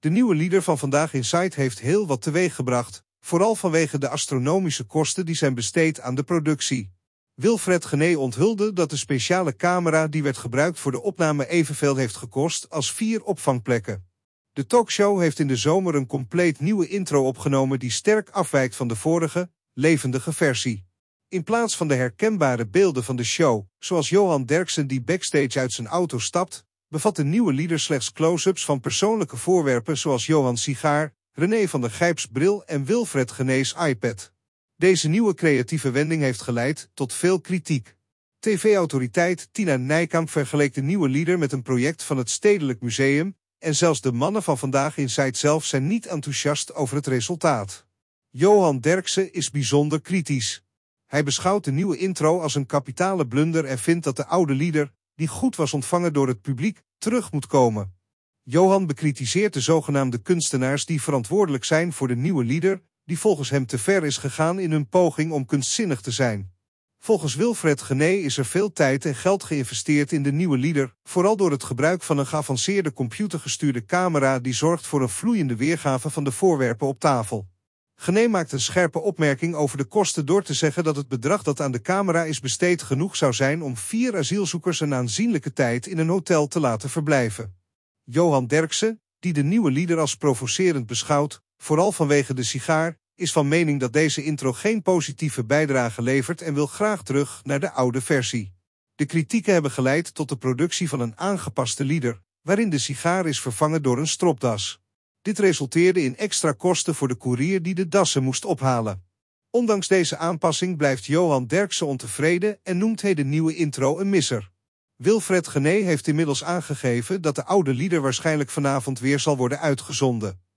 De nieuwe leader van Vandaag Insight heeft heel wat teweeggebracht, vooral vanwege de astronomische kosten die zijn besteed aan de productie. Wilfred Gené onthulde dat de speciale camera die werd gebruikt voor de opname evenveel heeft gekost als vier opvangplekken. De talkshow heeft in de zomer een compleet nieuwe intro opgenomen die sterk afwijkt van de vorige, levendige versie. In plaats van de herkenbare beelden van de show, zoals Johan Derksen die backstage uit zijn auto stapt, bevat de nieuwe lieder slechts close-ups van persoonlijke voorwerpen zoals Johan Sigaar, René van der Gijps bril en Wilfred Genees iPad. Deze nieuwe creatieve wending heeft geleid tot veel kritiek. TV-autoriteit Tina Nijkamp vergeleek de nieuwe lieder met een project van het Stedelijk Museum en zelfs de mannen van vandaag in Zeit zelf zijn niet enthousiast over het resultaat. Johan Derksen is bijzonder kritisch. Hij beschouwt de nieuwe intro als een kapitale blunder en vindt dat de oude lieder, die goed was ontvangen door het publiek, terug moet komen. Johan bekritiseert de zogenaamde kunstenaars die verantwoordelijk zijn voor de nieuwe lieder, die volgens hem te ver is gegaan in hun poging om kunstzinnig te zijn. Volgens Wilfred Gené is er veel tijd en geld geïnvesteerd in de nieuwe lieder, vooral door het gebruik van een geavanceerde computergestuurde camera die zorgt voor een vloeiende weergave van de voorwerpen op tafel. Gene maakt een scherpe opmerking over de kosten door te zeggen dat het bedrag dat aan de camera is besteed genoeg zou zijn om vier asielzoekers een aanzienlijke tijd in een hotel te laten verblijven. Johan Derksen, die de nieuwe lieder als provocerend beschouwt, vooral vanwege de sigaar, is van mening dat deze intro geen positieve bijdrage levert en wil graag terug naar de oude versie. De kritieken hebben geleid tot de productie van een aangepaste lieder, waarin de sigaar is vervangen door een stropdas. Dit resulteerde in extra kosten voor de koerier die de dassen moest ophalen. Ondanks deze aanpassing blijft Johan Derksen ontevreden en noemt hij de nieuwe intro een misser. Wilfred Gené heeft inmiddels aangegeven dat de oude lieder waarschijnlijk vanavond weer zal worden uitgezonden.